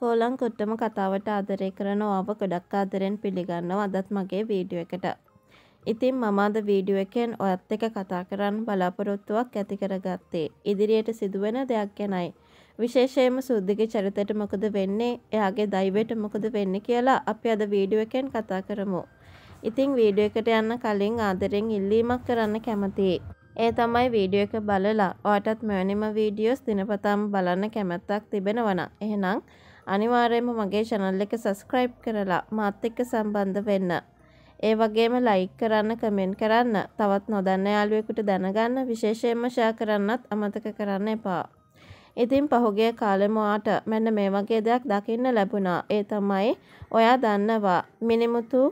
කෝලං කුට්ටම කතාවට ආදරය කරන ඔාව ගොඩක් ආදරෙන් පිළිගන්නව අදත් මගේ වීඩියෝ එකට. ඉතින් මම අද වීඩියෝ එකෙන් ඔයත් එක කතා කරන්න බලාපොරොත්තුවක් ඇති කරගත්තේ. ඉදිරියට සිදුවෙන දෙයක් ගැනයි. විශේෂයෙන්ම සුද්දිගේ චරිතයට මොකද වෙන්නේ? එයාගේ දෛවයට මොකද වෙන්නේ කියලා අපි අද වීඩියෝ එකෙන් කතා කරමු. ඉතින් වීඩියෝ එකට යන්න කලින් ආදරෙන් ඉල්ලීමක් කරන්න කැමතියි. ඒ තමයි වීඩියෝ එක බලලා ඔයාටත් මෙවැනිම වීඩියෝස් දිනපතාම බලන්න කැමැත්තක් තිබෙනවා නම් එහෙනම් අනිවාර්යයෙන්ම මගේ channel එක subscribe කරලා මාත් එක්ක සම්බන්ධ වෙන්න. ඒ වගේම like කරන්න, comment කරන්න, තවත් නොදන්න යාළුවෙකුට දැනගන්න, විශේෂයෙන්ම share කරන්නත් අමතක කරන්න එපා. ඉතින් පහුගිය කාලෙම ආට මෙන්න මේ වගේ දෙයක් දකින්න ලැබුණා. ඒ තමයි ඔයා දන්නවා මිනිමුතු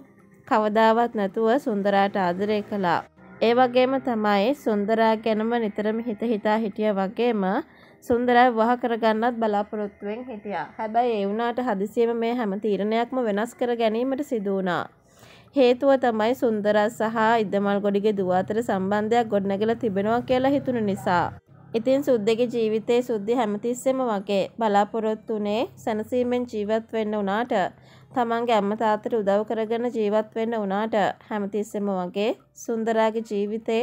කවදාවත් නැතුව සුන්දරාට ආදරය කළා. ඒ වගේම තමයි සුන්දරා ගැනම නිතරම හිත හිතා හිටිය වගේම සුන්දරයි වහ කරගන්නත් බලාපොරොත්තුවෙන් හිටියා. හැබැයි ඒ වුණාට හදිසියෙම මේ හැම තීරණයක්ම වෙනස් කර ගැනීමට සිදු වුණා. හේතුව තමයි සුන්දරා සහ ඉදමල් ගොඩිගේ දුව අතර සම්බන්ධයක් ගොඩනැගලා තිබෙනවා කියලා හිතුණු නිසා. ඉතින් සුද්දගේ ජීවිතයේ සුද්ධි හැමතිස්සෙම වගේ බලාපොරොත්තුනේ සැනසීමෙන් ජීවත් වෙන්න උනාට තමන්ගේ අම්ම තාත්තට උදව් කරගෙන ජීවත් වෙන්න උනාට හැමතිස්සෙම වගේ සුන්දරාගේ ජීවිතේ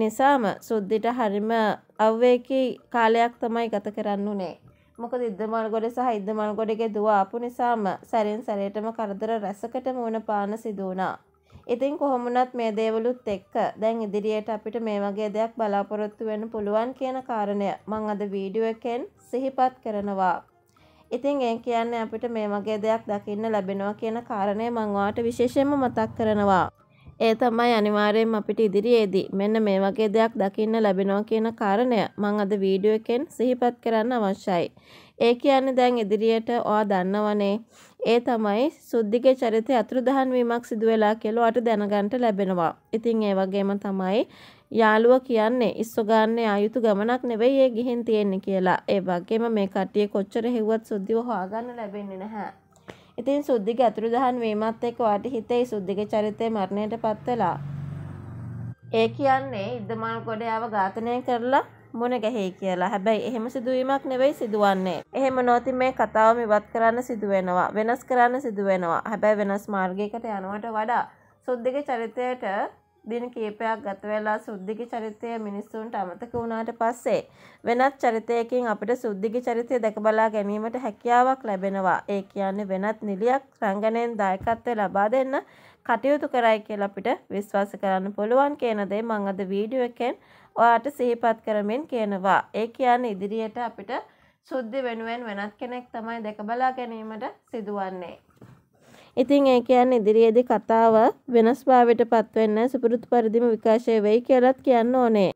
නිසාම සුද්ධිට හරිම අව්වේකි කාලයක් තමයි ගත කරන්න උනේ. මොකද ඉද්දමල් ගොඩ සහ ඉද්දමල් ගොඩගේ දුව ආපු නිසාම සැරෙන් සැරේටම කරදර රැසකට මුණ පාන සිදු වුණා. ඉතින් කොහොමුණත් මේ දේවලුත් එක්ක දැන් ඉදිරියට අපිට මේ වගේ දෙයක් බලාපොරොත්තු වෙන්න පුළුවන් කියන කාරණය මං අද වීඩියෝ එකෙන් සිහිපත් කරනවා. ඉතින් ඒ කියන්නේ අපිට මේ වගේ දෙයක් දකින්න ලැබෙනවා කියන කාරණය මං වාට විශේෂයෙන්ම මතක් කරනවා. ඒ තමයි අනිවාර්යයෙන් අපිට ඉදිරියේදී මෙන්න මේ වගේ දෙයක් දකින්න ලැබෙනවා කියන කාරණය මං අද වීඩියෝ එකෙන් සිහිපත් කරන්න අවශ්‍යයි. ඒ කියන්නේ දැන් ඉදිරියට ඔයා දන්නවනේ ඒ තමයි සුද්ධිගේ චරිතය අතුරුදහන් වීමක් සිදු වෙලා කියලා ඔයාට දැනගන්න ලැබෙනවා. ඉතින් ඒ වගේම තමයි යාළුවා කියන්නේ ඉස්සු ගන්න ආයුතු ගමනක් නෙවෙයි ඒ ගිහින් තියෙන්නේ කියලා. ඒ වගේම මේ කට්ටිය කොච්චර හෙව්වත් සුද්ධිව හොයාගන්න ලැබෙන්නේ නැහැ. ඉතින් සුද්ධික ඇතුරුදහන් වීමත් එක්ක ඔයාට හිතේ සුද්ධික චරිතය මරණයට පත් වෙලා. ඒ කියන්නේ ඉද්දමල් ගොඩයව ඝාතනය කරලා මුණ ගැහෙයි කියලා. හැබැයි එහෙම සිදුවීමක් නෙවෙයි සිදුවන්නේ. එහෙම නොති මේ කතාව ඉවත් කරන්න සිදු වෙනවා. වෙනස් කරන්න සිදු වෙනවා. හැබැයි වෙනස් මාර්ගයකට යනවට වඩා සුද්ධික චරිතයට දින කීපයක් ගත වෙලා සුද්ධිගේ චරිතය මිනිස්සුන්ට අමතක වුණාට පස්සේ වෙනත් චරිතයකින් අපිට සුද්ධිගේ චරිතය දැකබලා ගැනීමට හැකියාවක් ලැබෙනවා. ඒ කියන්නේ වෙනත් නිලියක් රංගනයෙන් දායකත්වය ලබා දෙන්න කටයුතු කරයි කියලා අපිට විශ්වාස කරන්න පුළුවන් කියන දේ මම අද වීඩියෝ එකෙන් ඔයාට සිහිපත් කරමින් කියනවා. ඒ කියන්නේ ඉදිරියට අපිට සුද්ධි වෙනුවෙන් වෙනත් කෙනෙක් තමයි දැකබලා ගැනීමට සිදුවන්නේ. ඉතින් ඒ කියන්නේ ඉදිරියේදී කතාව වෙනස්භාවයට පත්වෙන්න සුපුරුදු පරිදිම විකාශය වෙයි කියලත් කියන්න ඕනේ.